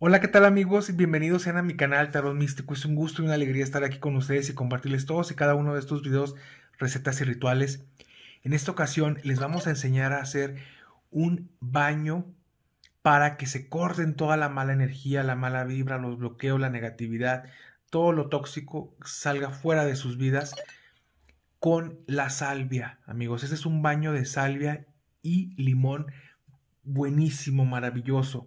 Hola, ¿qué tal amigos? Bienvenidos sean a mi canal Tarot Místico. Es un gusto y una alegría estar aquí con ustedes y compartirles todos y cada uno de estos videos, recetas y rituales. En esta ocasión les vamos a enseñar a hacer un baño para que se corten toda la mala energía, la mala vibra, los bloqueos, la negatividad, todo lo tóxico salga fuera de sus vidas con la salvia, amigos. Este es un baño de salvia y limón buenísimo, maravilloso.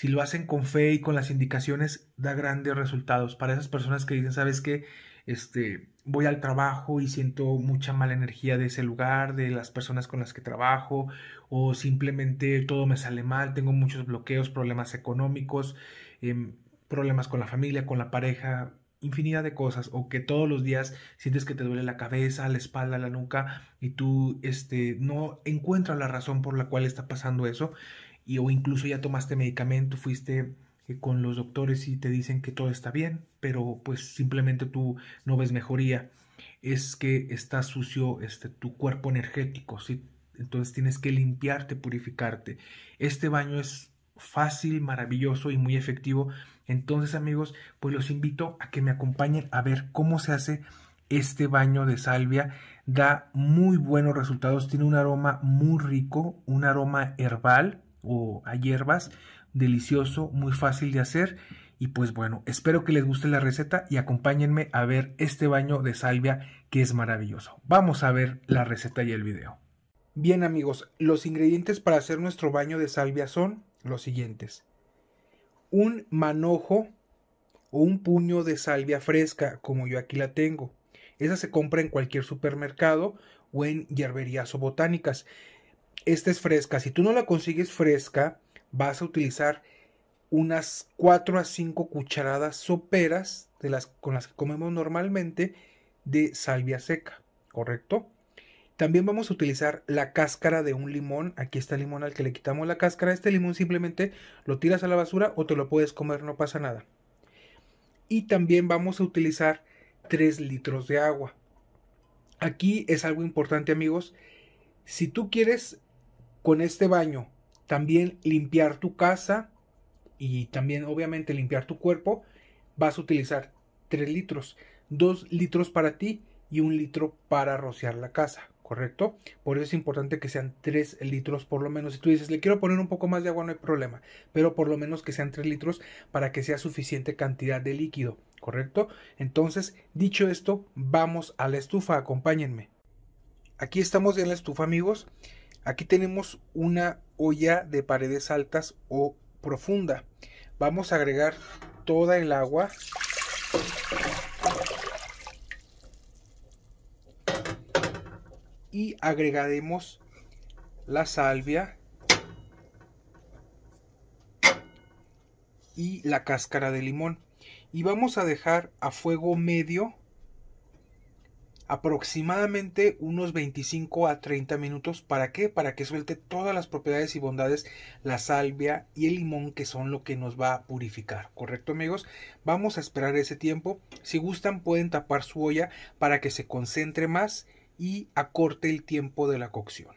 Si lo hacen con fe y con las indicaciones, da grandes resultados. Para esas personas que dicen, ¿sabes que Este, voy al trabajo y siento mucha mala energía de ese lugar, de las personas con las que trabajo, o simplemente todo me sale mal, tengo muchos bloqueos, problemas económicos, em, problemas con la familia, con la pareja, infinidad de cosas, o que todos los días sientes que te duele la cabeza, la espalda, la nuca, y tú este, no encuentras la razón por la cual está pasando eso, o incluso ya tomaste medicamento, fuiste eh, con los doctores y te dicen que todo está bien, pero pues simplemente tú no ves mejoría. Es que está sucio este, tu cuerpo energético, ¿sí? entonces tienes que limpiarte, purificarte. Este baño es fácil, maravilloso y muy efectivo. Entonces amigos, pues los invito a que me acompañen a ver cómo se hace este baño de salvia. Da muy buenos resultados, tiene un aroma muy rico, un aroma herbal o a hierbas, delicioso, muy fácil de hacer y pues bueno, espero que les guste la receta y acompáñenme a ver este baño de salvia que es maravilloso. Vamos a ver la receta y el video. Bien amigos, los ingredientes para hacer nuestro baño de salvia son los siguientes. Un manojo o un puño de salvia fresca, como yo aquí la tengo. Esa se compra en cualquier supermercado o en hierberías o botánicas esta es fresca. Si tú no la consigues fresca, vas a utilizar unas 4 a 5 cucharadas soperas de las, con las que comemos normalmente de salvia seca, ¿correcto? También vamos a utilizar la cáscara de un limón. Aquí está el limón al que le quitamos la cáscara. Este limón simplemente lo tiras a la basura o te lo puedes comer, no pasa nada. Y también vamos a utilizar 3 litros de agua. Aquí es algo importante amigos. Si tú quieres con este baño también limpiar tu casa y también obviamente limpiar tu cuerpo, vas a utilizar 3 litros, 2 litros para ti y 1 litro para rociar la casa, ¿correcto? Por eso es importante que sean 3 litros por lo menos. Si tú dices, le quiero poner un poco más de agua, no hay problema, pero por lo menos que sean 3 litros para que sea suficiente cantidad de líquido, ¿correcto? Entonces, dicho esto, vamos a la estufa, acompáñenme. Aquí estamos en la estufa amigos. Aquí tenemos una olla de paredes altas o profunda. Vamos a agregar toda el agua. Y agregaremos la salvia y la cáscara de limón. Y vamos a dejar a fuego medio aproximadamente unos 25 a 30 minutos. ¿Para qué? Para que suelte todas las propiedades y bondades, la salvia y el limón, que son lo que nos va a purificar. ¿Correcto, amigos? Vamos a esperar ese tiempo. Si gustan, pueden tapar su olla para que se concentre más y acorte el tiempo de la cocción.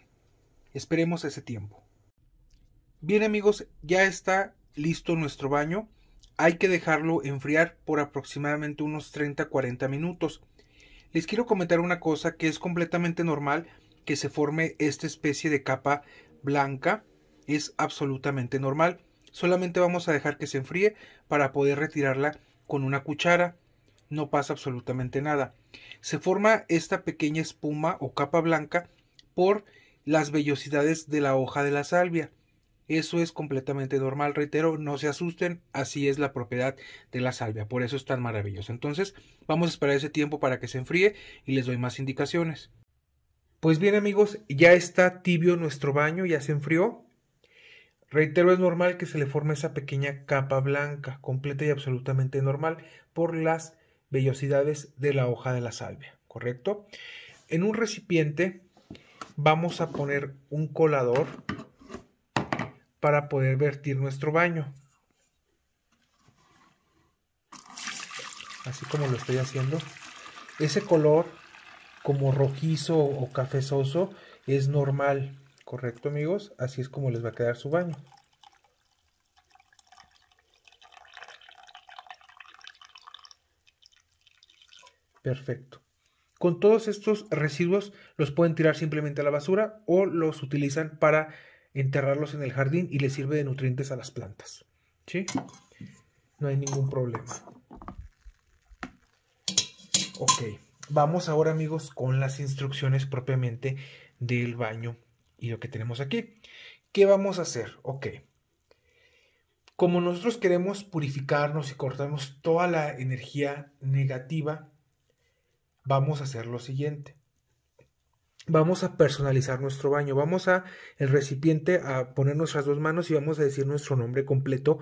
Esperemos ese tiempo. Bien, amigos, ya está listo nuestro baño. Hay que dejarlo enfriar por aproximadamente unos 30-40 minutos les quiero comentar una cosa que es completamente normal que se forme esta especie de capa blanca. Es absolutamente normal. Solamente vamos a dejar que se enfríe para poder retirarla con una cuchara. No pasa absolutamente nada. Se forma esta pequeña espuma o capa blanca por las vellosidades de la hoja de la salvia. Eso es completamente normal, reitero, no se asusten, así es la propiedad de la salvia, por eso es tan maravilloso. Entonces, vamos a esperar ese tiempo para que se enfríe y les doy más indicaciones. Pues bien amigos, ya está tibio nuestro baño, ya se enfrió. Reitero, es normal que se le forme esa pequeña capa blanca, completa y absolutamente normal, por las vellosidades de la hoja de la salvia, ¿correcto? En un recipiente vamos a poner un colador para poder vertir nuestro baño. Así como lo estoy haciendo. Ese color como rojizo o cafezoso es normal, ¿correcto amigos? Así es como les va a quedar su baño. Perfecto. Con todos estos residuos los pueden tirar simplemente a la basura o los utilizan para enterrarlos en el jardín y les sirve de nutrientes a las plantas. ¿Sí? No hay ningún problema. Ok, vamos ahora amigos con las instrucciones propiamente del baño y lo que tenemos aquí. ¿Qué vamos a hacer? Ok. Como nosotros queremos purificarnos y cortarnos toda la energía negativa, vamos a hacer lo siguiente vamos a personalizar nuestro baño, vamos a el recipiente a poner nuestras dos manos y vamos a decir nuestro nombre completo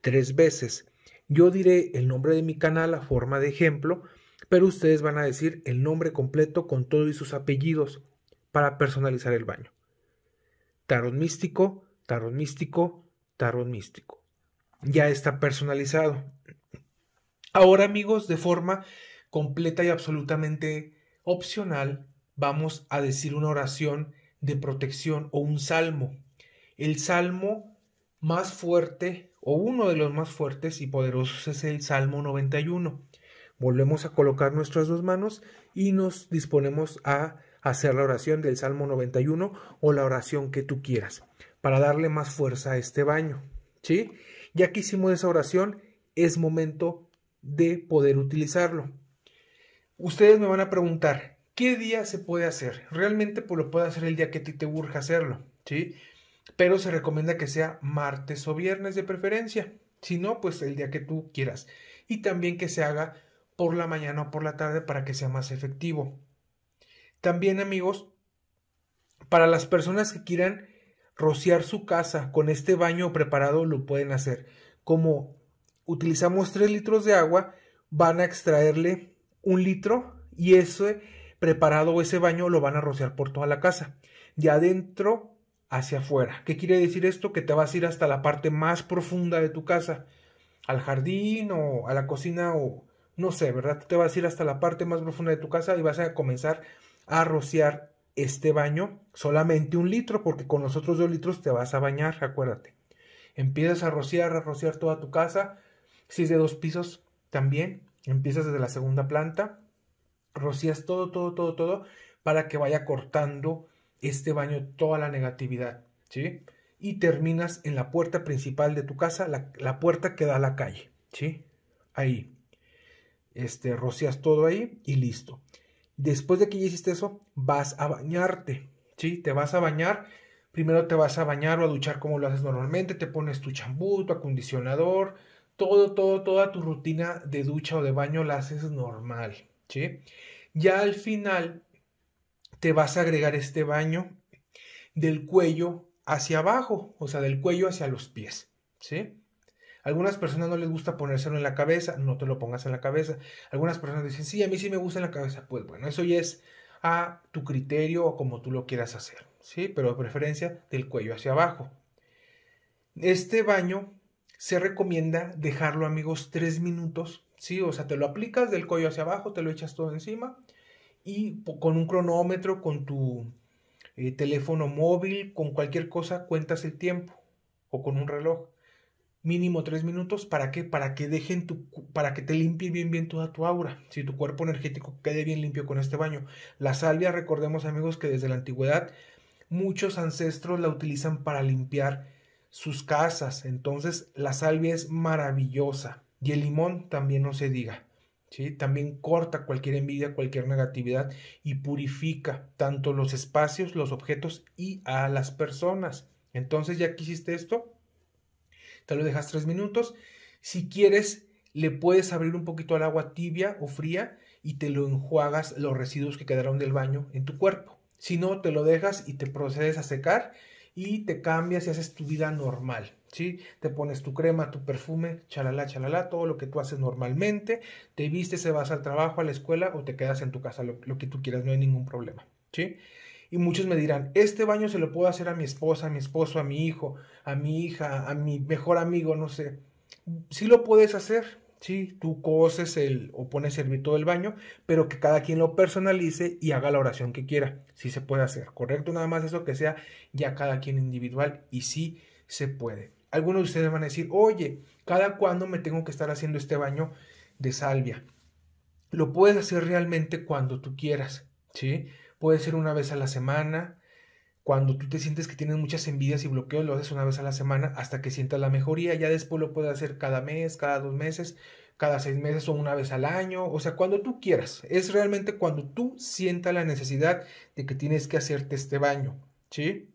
tres veces. Yo diré el nombre de mi canal a forma de ejemplo, pero ustedes van a decir el nombre completo con todo y sus apellidos para personalizar el baño. Tarot místico, tarot místico, tarot místico. Ya está personalizado. Ahora amigos, de forma completa y absolutamente opcional, vamos a decir una oración de protección o un salmo. El salmo más fuerte o uno de los más fuertes y poderosos es el Salmo 91. Volvemos a colocar nuestras dos manos y nos disponemos a hacer la oración del Salmo 91 o la oración que tú quieras para darle más fuerza a este baño. ¿Sí? Ya que hicimos esa oración, es momento de poder utilizarlo. Ustedes me van a preguntar, ¿Qué día se puede hacer? Realmente pues, lo puede hacer el día que a ti te urge hacerlo, ¿sí? Pero se recomienda que sea martes o viernes de preferencia. Si no, pues el día que tú quieras. Y también que se haga por la mañana o por la tarde para que sea más efectivo. También amigos, para las personas que quieran rociar su casa con este baño preparado lo pueden hacer. Como utilizamos 3 litros de agua, van a extraerle un litro y eso preparado ese baño lo van a rociar por toda la casa, de adentro hacia afuera. ¿Qué quiere decir esto? Que te vas a ir hasta la parte más profunda de tu casa, al jardín o a la cocina o no sé, ¿verdad? te vas a ir hasta la parte más profunda de tu casa y vas a comenzar a rociar este baño solamente un litro, porque con los otros dos litros te vas a bañar, acuérdate. Empiezas a rociar, a rociar toda tu casa. Si es de dos pisos, también. Empiezas desde la segunda planta, rocías todo, todo, todo, todo, para que vaya cortando este baño toda la negatividad, ¿sí? Y terminas en la puerta principal de tu casa, la, puerta que da a la calle, ¿sí? Ahí. Este, rocías todo ahí y listo. Después de que ya hiciste eso, vas a bañarte, ¿sí? Te vas a bañar. Primero te vas a bañar o a duchar como lo haces normalmente, te pones tu chambú, tu acondicionador, todo, todo, toda tu rutina de ducha o de baño la haces normal, ¿sí? Ya al final te vas a agregar este baño del cuello hacia abajo, o sea, del cuello hacia los pies, ¿sí? Algunas personas no les gusta ponérselo en la cabeza, no te lo pongas en la cabeza. Algunas personas dicen, sí, a mí sí me gusta en la cabeza. Pues bueno, eso ya es a tu criterio o como tú lo quieras hacer, ¿sí? Pero de preferencia del cuello hacia abajo. Este baño se recomienda dejarlo, amigos, tres minutos Sí, o sea, te lo aplicas del cuello hacia abajo, te lo echas todo encima y con un cronómetro, con tu eh, teléfono móvil, con cualquier cosa, cuentas el tiempo o con un reloj. Mínimo tres minutos, ¿para qué? Para que dejen tu, para que te limpie bien bien toda tu aura, si tu cuerpo energético quede bien limpio con este baño. La salvia, recordemos amigos que desde la antigüedad muchos ancestros la utilizan para limpiar sus casas, entonces la salvia es maravillosa. Y el limón también no se diga. ¿sí? También corta cualquier envidia, cualquier negatividad y purifica tanto los espacios, los objetos y a las personas. Entonces, ya que hiciste esto, te lo dejas tres minutos. Si quieres, le puedes abrir un poquito al agua tibia o fría y te lo enjuagas los residuos que quedaron del baño en tu cuerpo. Si no, te lo dejas y te procedes a secar y te cambias y haces tu vida normal. ¿sí? Te pones tu crema, tu perfume, chalala, chalala, todo lo que tú haces normalmente, te vistes, se vas al trabajo, a la escuela o te quedas en tu casa, lo, que tú quieras, no hay ningún problema, ¿sí? Y muchos me dirán, este baño se lo puedo hacer a mi esposa, a mi esposo, a mi hijo, a mi hija, a mi mejor amigo, no sé. Sí lo puedes hacer, sí, tú coces el o pones el todo el baño, pero que cada quien lo personalice y haga la oración que quiera. Sí se puede hacer, correcto, nada más eso que sea ya cada quien individual y sí se puede. Algunos de ustedes van a decir, oye, ¿cada cuándo me tengo que estar haciendo este baño de salvia? Lo puedes hacer realmente cuando tú quieras, ¿sí? Puede ser una vez a la semana, cuando tú te sientes que tienes muchas envidias y bloqueos, lo haces una vez a la semana hasta que sientas la mejoría. Ya después lo puedes hacer cada mes, cada dos meses, cada seis meses o una vez al año. O sea, cuando tú quieras. Es realmente cuando tú sientas la necesidad de que tienes que hacerte este baño. ¿Sí?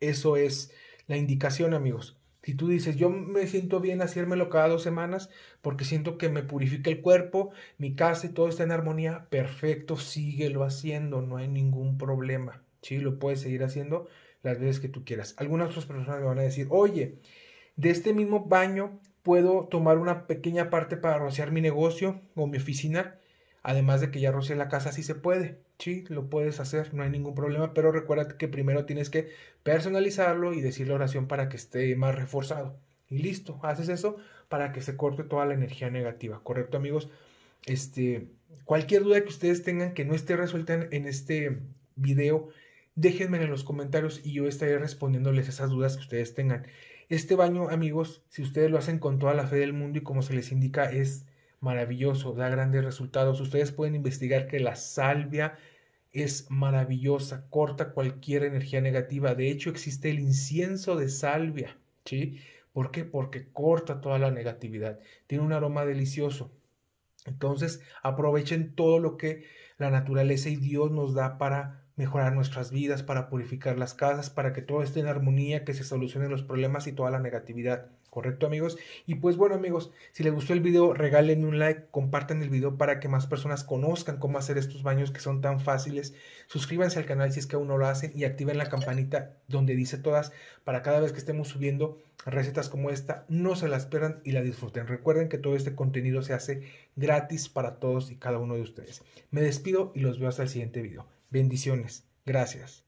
Eso es la indicación, amigos. Si tú dices, yo me siento bien hacérmelo cada dos semanas porque siento que me purifica el cuerpo, mi casa y todo está en armonía, perfecto, síguelo haciendo, no hay ningún problema. Sí, lo puedes seguir haciendo las veces que tú quieras. Algunas otras personas me van a decir, oye, de este mismo baño puedo tomar una pequeña parte para rociar mi negocio o mi oficina, además de que ya rocié la casa si se puede. Sí, lo puedes hacer, no hay ningún problema, pero recuérdate que primero tienes que personalizarlo y decir la oración para que esté más reforzado. Y listo, haces eso para que se corte toda la energía negativa, ¿correcto amigos? Este, cualquier duda que ustedes tengan que no esté resuelta en este video, déjenme en los comentarios y yo estaré respondiéndoles esas dudas que ustedes tengan. Este baño, amigos, si ustedes lo hacen con toda la fe del mundo y como se les indica, es maravilloso, da grandes resultados. Ustedes pueden investigar que la salvia es maravillosa, corta cualquier energía negativa. De hecho, existe el incienso de salvia, ¿sí? ¿Por qué? Porque corta toda la negatividad. Tiene un aroma delicioso. Entonces, aprovechen todo lo que la naturaleza y Dios nos da para mejorar nuestras vidas, para purificar las casas, para que todo esté en armonía, que se solucionen los problemas y toda la negatividad. ¿Correcto amigos? Y pues bueno amigos, si les gustó el video regálenme un like, compartan el video para que más personas conozcan cómo hacer estos baños que son tan fáciles. Suscríbanse al canal si es que aún no lo hacen y activen la campanita donde dice todas para cada vez que estemos subiendo recetas como esta, no se la pierdan y la disfruten. Recuerden que todo este contenido se hace gratis para todos y cada uno de ustedes. Me despido y los veo hasta el siguiente video. Bendiciones. Gracias.